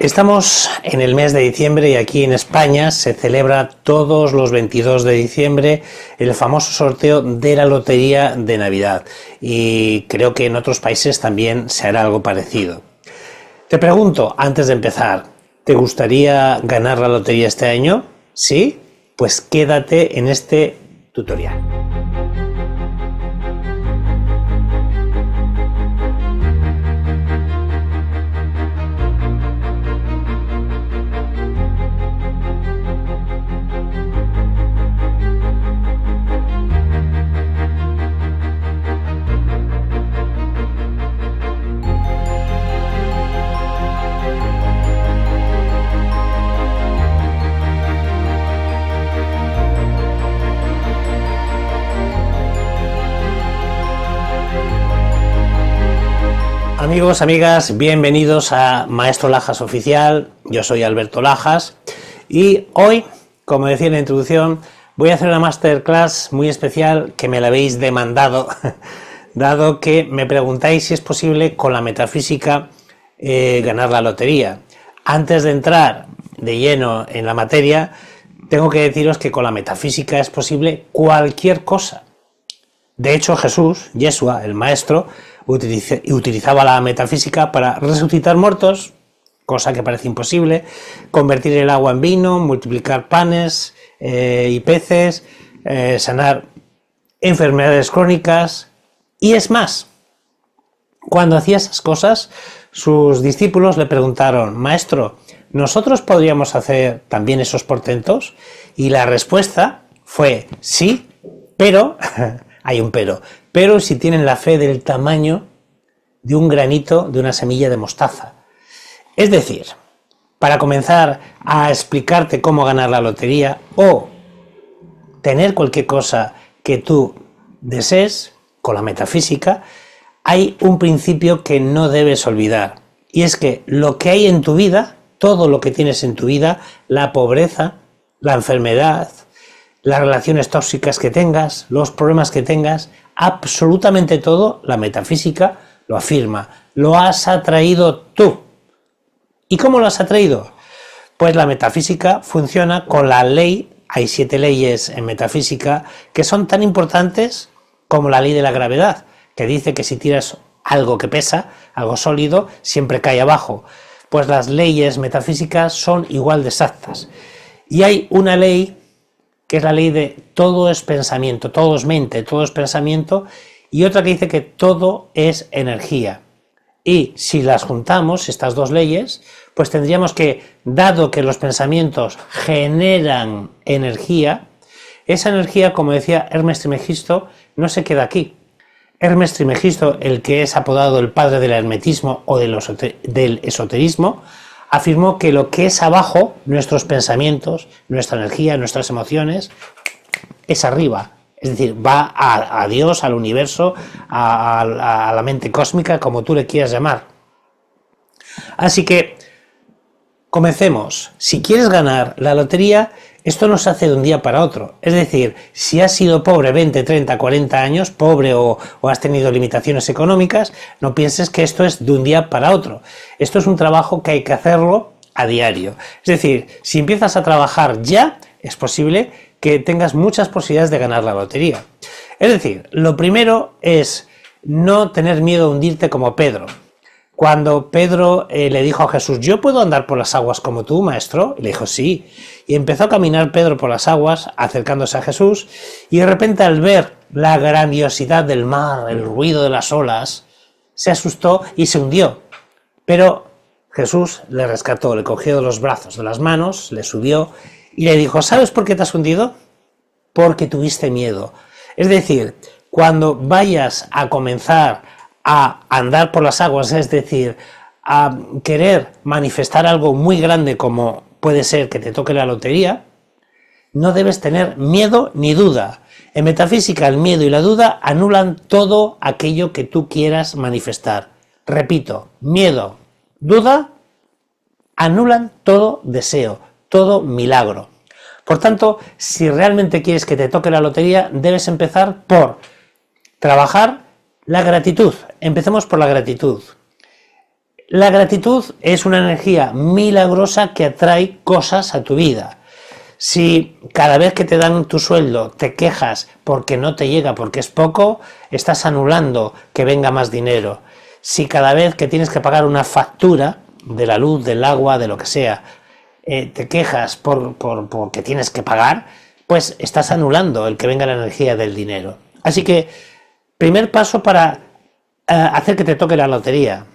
Estamos en el mes de diciembre y aquí en España se celebra todos los 22 de diciembre el famoso sorteo de la Lotería de Navidad y creo que en otros países también se hará algo parecido. Te pregunto, antes de empezar, ¿te gustaría ganar la lotería este año? ¿Sí? Pues quédate en este tutorial. Amigos, amigas, bienvenidos a Maestro Lajas Oficial. Yo soy Alberto Lajas y hoy, como decía en la introducción, voy a hacer una masterclass muy especial que me la habéis demandado, dado que me preguntáis si es posible con la metafísica eh, ganar la lotería. Antes de entrar de lleno en la materia, tengo que deciros que con la metafísica es posible cualquier cosa. De hecho, Jesús, Yeshua, el maestro, utilizaba la metafísica para resucitar muertos, cosa que parece imposible, convertir el agua en vino, multiplicar panes eh, y peces, eh, sanar enfermedades crónicas, y es más, cuando hacía esas cosas, sus discípulos le preguntaron, Maestro, ¿nosotros podríamos hacer también esos portentos? Y la respuesta fue sí, pero, hay un pero, pero si tienen la fe del tamaño de un granito de una semilla de mostaza. Es decir, para comenzar a explicarte cómo ganar la lotería o tener cualquier cosa que tú desees con la metafísica, hay un principio que no debes olvidar. Y es que lo que hay en tu vida, todo lo que tienes en tu vida, la pobreza, la enfermedad, las relaciones tóxicas que tengas, los problemas que tengas, absolutamente todo, la metafísica lo afirma, lo has atraído tú. ¿Y cómo lo has atraído? Pues la metafísica funciona con la ley, hay siete leyes en metafísica que son tan importantes como la ley de la gravedad, que dice que si tiras algo que pesa, algo sólido, siempre cae abajo. Pues las leyes metafísicas son igual de exactas. Y hay una ley que es la ley de todo es pensamiento, todo es mente, todo es pensamiento, y otra que dice que todo es energía. Y si las juntamos, estas dos leyes, pues tendríamos que, dado que los pensamientos generan energía, esa energía, como decía Hermes Trimegisto, no se queda aquí. Hermes Trimegisto, el que es apodado el padre del hermetismo o del esoterismo, afirmó que lo que es abajo, nuestros pensamientos, nuestra energía, nuestras emociones, es arriba. Es decir, va a, a Dios, al universo, a, a la mente cósmica, como tú le quieras llamar. Así que Comencemos. Si quieres ganar la lotería, esto no se hace de un día para otro. Es decir, si has sido pobre 20, 30, 40 años, pobre o, o, has tenido limitaciones económicas, no pienses que esto es de un día para otro. Esto es un trabajo que hay que hacerlo a diario. Es decir, si empiezas a trabajar ya, es posible que tengas muchas posibilidades de ganar la lotería. Es decir, lo primero es no tener miedo a hundirte como Pedro cuando Pedro eh, le dijo a Jesús, yo puedo andar por las aguas como tú, maestro, le dijo, sí. Y empezó a caminar Pedro por las aguas, acercándose a Jesús, y de repente al ver la grandiosidad del mar, el ruido de las olas, se asustó y se hundió. Pero Jesús le rescató, le cogió de los brazos, de las manos, le subió y le dijo, ¿sabes por qué te has hundido? Porque tuviste miedo. Es decir, cuando vayas a comenzar a andar por las aguas, es decir, a querer manifestar algo muy grande como puede ser que te toque la lotería, no debes tener miedo ni duda. En metafísica el miedo y la duda anulan todo aquello que tú quieras manifestar. Repito, miedo, duda, anulan todo deseo, todo milagro. Por tanto, si realmente quieres que te toque la lotería, debes empezar por trabajar la gratitud. Empecemos por la gratitud. La gratitud es una energía milagrosa que atrae cosas a tu vida. Si cada vez que te dan tu sueldo te quejas porque no te llega, porque es poco, estás anulando que venga más dinero. Si cada vez que tienes que pagar una factura de la luz, del agua, de lo que sea, eh, te quejas por, porque tienes que pagar, pues estás anulando el que venga la energía del dinero. Así que Primer paso para eh, hacer que te toque la lotería.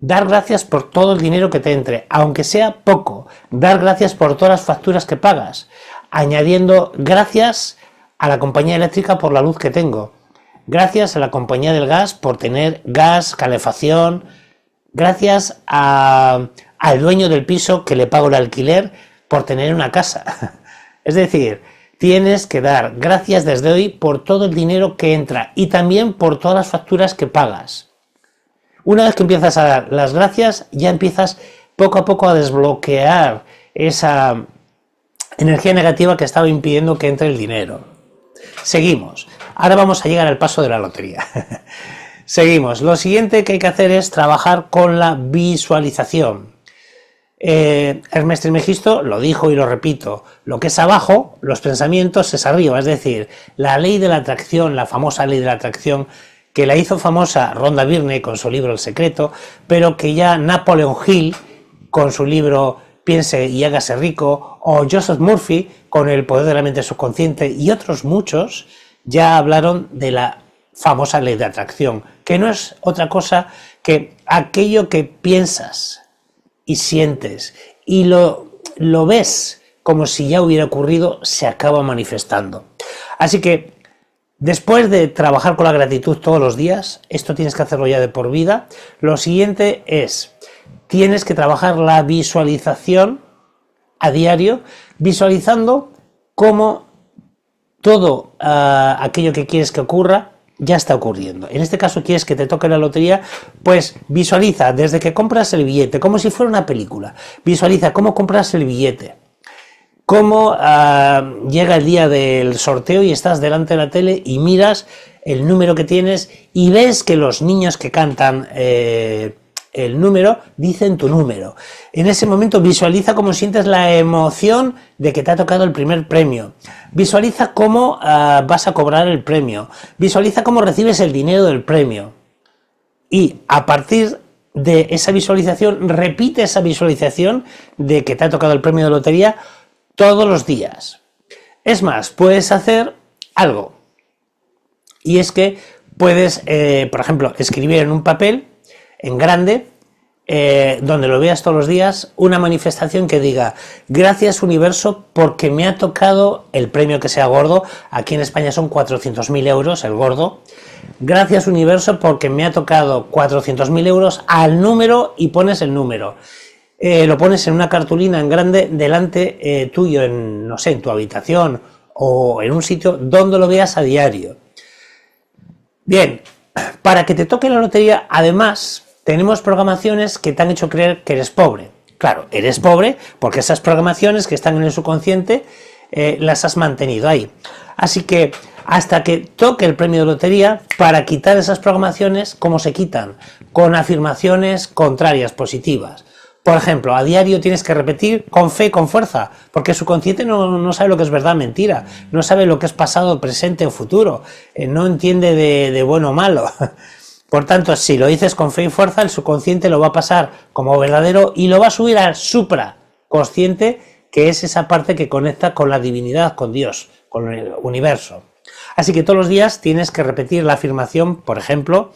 Dar gracias por todo el dinero que te entre, aunque sea poco. Dar gracias por todas las facturas que pagas, añadiendo gracias a la compañía eléctrica por la luz que tengo. Gracias a la compañía del gas por tener gas, calefacción. Gracias al dueño del piso que le pago el alquiler por tener una casa. Es decir, Tienes que dar gracias desde hoy por todo el dinero que entra y también por todas las facturas que pagas. Una vez que empiezas a dar las gracias, ya empiezas poco a poco a desbloquear esa energía negativa que estaba impidiendo que entre el dinero. Seguimos. Ahora vamos a llegar al paso de la lotería. Seguimos. Lo siguiente que hay que hacer es trabajar con la visualización. Eh, Hermes lo dijo y lo repito, lo que es abajo, los pensamientos es arriba, es decir, la ley de la atracción, la famosa ley de la atracción que la hizo famosa Ronda Birne con su libro El Secreto, pero que ya Napoleon Hill con su libro Piense y hágase rico, o Joseph Murphy con El poder de la mente subconsciente y otros muchos ya hablaron de la famosa ley de atracción, que no es otra cosa que aquello que piensas, y sientes y lo, lo ves como si ya hubiera ocurrido, se acaba manifestando. Así que Después de trabajar con la gratitud todos los días, esto tienes que hacerlo ya de por vida, lo siguiente es, tienes que trabajar la visualización a diario, visualizando cómo todo ah, aquello que quieres que ocurra ya está ocurriendo. En este caso quieres que te toque la lotería, pues visualiza desde que compras el billete, como si fuera una película, visualiza cómo compras el billete, cómo ah, llega el día del sorteo y estás delante de la tele y miras el número que tienes y ves que los niños que cantan... Eh, el número, en tu número. En ese momento visualiza cómo sientes la emoción de que te ha tocado el primer premio. Visualiza cómo ah, vas a cobrar el premio. Visualiza cómo recibes el dinero del premio. Y a partir de esa visualización, repite esa visualización de que te ha tocado el premio de lotería todos los días. Es más, puedes hacer algo. Y es que puedes, eh, por ejemplo, escribir en un papel en grande, eh, donde lo veas todos los días, una manifestación que diga, gracias universo porque me ha tocado el premio que sea gordo, aquí en España son 400.000 euros el gordo, gracias universo porque me ha tocado 400.000 euros al número y pones el número. Eh, lo pones en una cartulina en grande delante eh, tuyo, en, no sé, en tu habitación o en un sitio donde lo veas a diario. Bien, para que te toque la lotería, además, tenemos programaciones que te han hecho creer que eres pobre. Claro, eres pobre porque esas programaciones que están en el subconsciente eh, las has mantenido ahí. Así que hasta que toque el premio de lotería para quitar esas programaciones, ¿cómo se quitan? Con afirmaciones contrarias, positivas. Por ejemplo, a diario tienes que repetir con fe, con fuerza, porque su consciente no, sabe lo que es verdad, mentira, no sabe lo que es pasado, presente o futuro, eh, no entiende de, de bueno o malo. Por tanto, si lo dices con fe y fuerza, el subconsciente lo va a pasar como verdadero y lo va a subir al supraconsciente, que es esa parte que conecta con la divinidad, con Dios, con el universo. Así que todos los días tienes que repetir la afirmación, por ejemplo,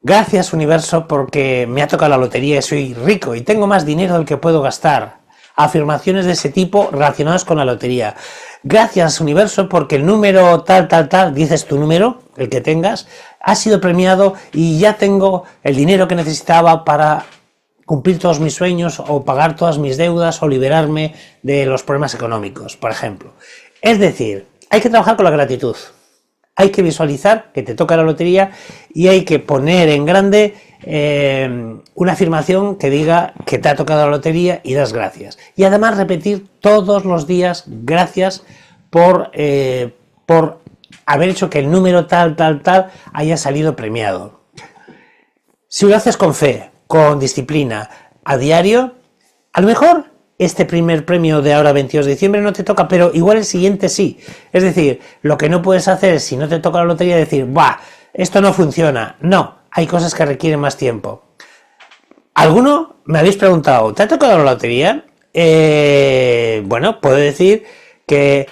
gracias universo porque me ha tocado la lotería y soy rico y tengo más dinero del que puedo gastar. Afirmaciones de ese tipo relacionadas con la lotería. Gracias universo porque el número tal, tal, tal, dices tu número, el que tengas, ha sido premiado y ya tengo el dinero que necesitaba para cumplir todos mis sueños o pagar todas mis deudas o liberarme de los problemas económicos, por ejemplo. Es decir, hay que trabajar con la gratitud. Hay que visualizar que te toca la lotería y hay que poner en grande eh, una afirmación que diga que te ha tocado la lotería y das gracias. Y además repetir todos los días gracias por, eh, por haber hecho que el número tal, tal, tal haya salido premiado. Si lo haces con fe, con disciplina, a diario, a lo mejor este primer premio de ahora 22 de diciembre no te toca, pero igual el siguiente sí. Es decir, lo que no puedes hacer si no te toca la lotería decir, ¡buah! Esto no funciona. No, hay cosas que requieren más tiempo. Alguno me habéis preguntado, ¿te ha tocado la lotería? Eh, bueno, puedo decir que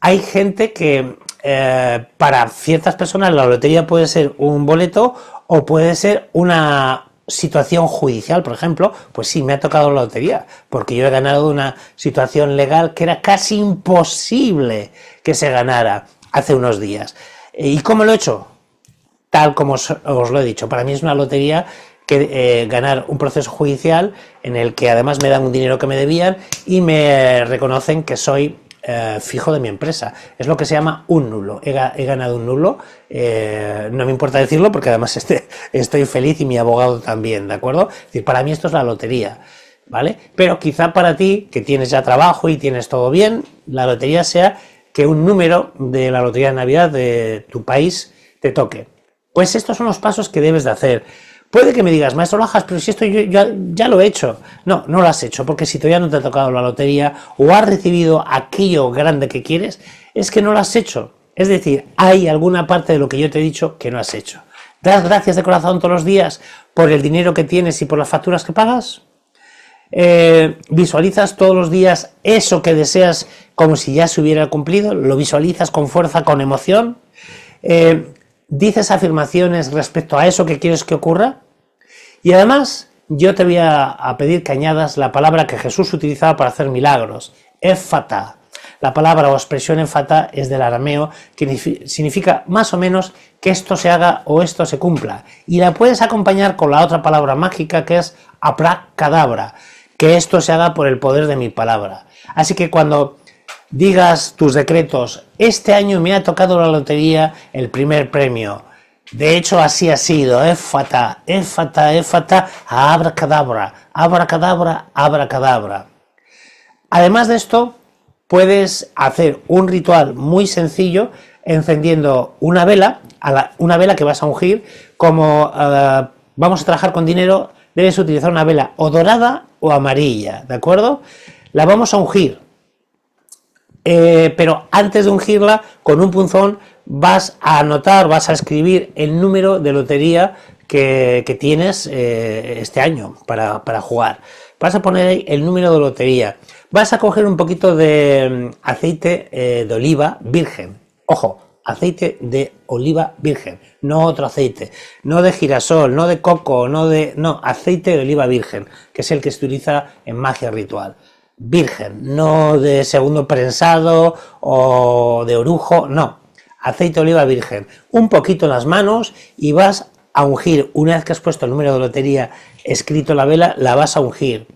hay gente que eh, para ciertas personas la lotería puede ser un boleto o puede ser una situación judicial, por ejemplo, pues sí, me ha tocado la lotería, porque yo he ganado una situación legal que era casi imposible que se ganara hace unos días. ¿Y cómo lo he hecho? Tal como os, lo he dicho, para mí es una lotería que eh, ganar un proceso judicial en el que además me dan un dinero que me debían y me reconocen que soy eh, fijo de mi empresa. Es lo que se llama un nulo. He, ganado un nulo, eh, no me importa decirlo porque además este, estoy feliz y mi abogado también, ¿de acuerdo? para mí esto es la lotería. ¿Vale? Pero quizá para ti, que tienes ya trabajo y tienes todo bien, la lotería sea que un número de la lotería de Navidad de tu país te toque. Pues estos son los pasos que debes de hacer. Puede que me digas, maestro Bajas, pero si esto yo, ya lo he hecho. No, no lo has hecho, porque si todavía no te ha tocado la lotería o has recibido aquello grande que quieres, es que no lo has hecho. Es decir, hay alguna parte de lo que yo te he dicho que no has hecho. ¿Das gracias de corazón todos los días por el dinero que tienes y por las facturas que pagas? Eh, ¿Visualizas todos los días eso que deseas como si ya se hubiera cumplido? ¿Lo visualizas con fuerza, con emoción? Eh, dices afirmaciones respecto a eso que quieres que ocurra. Y además, yo te voy a, pedir que añadas la palabra que Jesús utilizaba para hacer milagros, efata La palabra o expresión efata es del arameo, que significa más o menos que esto se haga o esto se cumpla. Y la puedes acompañar con la otra palabra mágica que es apracadabra, que esto se haga por el poder de mi palabra. Así que cuando digas tus decretos, este año me ha tocado la lotería el primer premio. De hecho, así ha sido, éfata, éfata, éfata, abracadabra, abracadabra, abracadabra. Además de esto, puedes hacer un ritual muy sencillo encendiendo una vela, una vela que vas a ungir, como eh, vamos a trabajar con dinero, debes utilizar una vela o dorada o amarilla, ¿de acuerdo? La vamos a ungir, eh, pero antes de ungirla con un punzón vas a anotar, vas a escribir el número de lotería que, tienes eh, este año para, jugar. Vas a poner ahí el número de lotería. Vas a coger un poquito de mm, aceite eh, de oliva virgen. Ojo, aceite de oliva virgen, no otro aceite, no de girasol, no de coco, no de. no, aceite de oliva virgen, que es el que se utiliza en magia ritual virgen, no de segundo prensado o de orujo, no. Aceite de oliva virgen, un poquito en las manos y vas a ungir. Una vez que has puesto el número de lotería escrito la vela, la vas a ungir.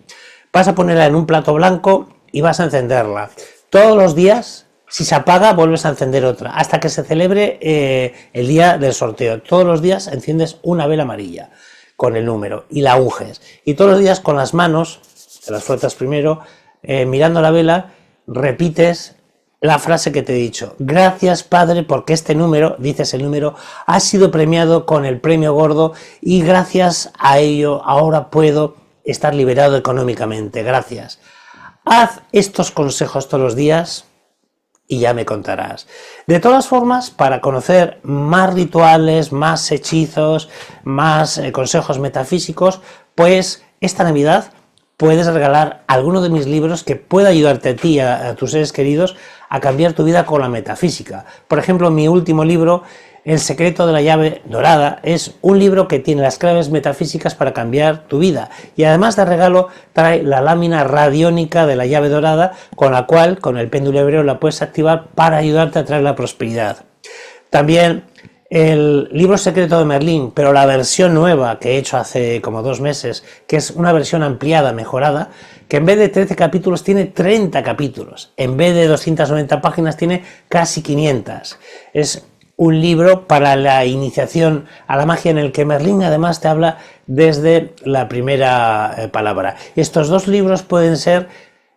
Vas a ponerla en un plato blanco y vas a encenderla. Todos los días, si se apaga, vuelves a encender otra, hasta que se celebre eh, el día del sorteo. Todos los días enciendes una vela amarilla con el número y la unges. Y todos los días con las manos, te las frotas primero, eh, mirando la vela, repites la frase que te he dicho. Gracias, Padre, porque este número, dices el número, ha sido premiado con el premio gordo y gracias a ello ahora puedo estar liberado económicamente. Gracias. Haz estos consejos todos los días y ya me contarás. De todas formas, para conocer más rituales, más hechizos, más eh, consejos metafísicos, pues esta Navidad puedes regalar alguno de mis libros que pueda ayudarte a ti, a, a tus seres queridos, a cambiar tu vida con la metafísica. Por ejemplo, mi último libro, El secreto de la llave dorada, es un libro que tiene las claves metafísicas para cambiar tu vida. Y además de regalo, trae la lámina radiónica de la llave dorada, con la cual, con el péndulo hebreo, la puedes activar para ayudarte a traer la prosperidad. También el libro secreto de Merlín, pero la versión nueva que he hecho hace como dos meses, que es una versión ampliada, mejorada, que en vez de 13 capítulos tiene 30 capítulos, en vez de 290 páginas tiene casi 500. Es un libro para la iniciación a la magia en el que Merlín además te habla desde la primera eh, palabra. Estos dos libros pueden ser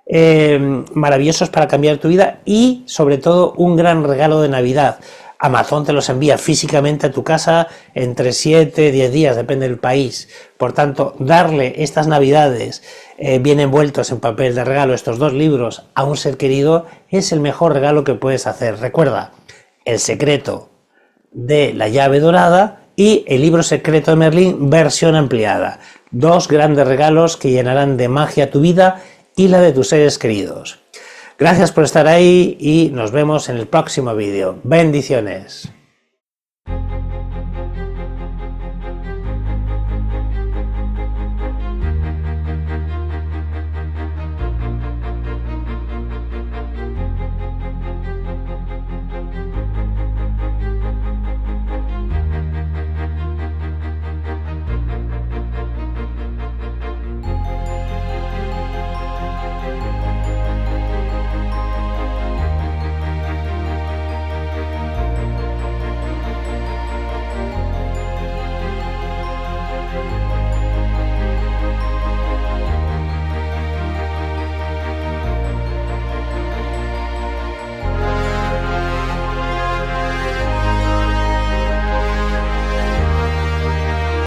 eh, maravillosos para cambiar tu vida y sobre todo un gran regalo de Navidad. Amazon te los envía físicamente a tu casa entre 7, 10 días, depende del país. Por tanto, darle estas navidades eh, bien envueltos en papel de regalo estos dos libros a un ser querido es el mejor regalo que puedes hacer. Recuerda, el secreto de la llave dorada y el libro secreto de Merlín versión ampliada. Dos grandes regalos que llenarán de magia tu vida y la de tus seres queridos. Gracias por estar ahí y nos vemos en el próximo vídeo. Bendiciones.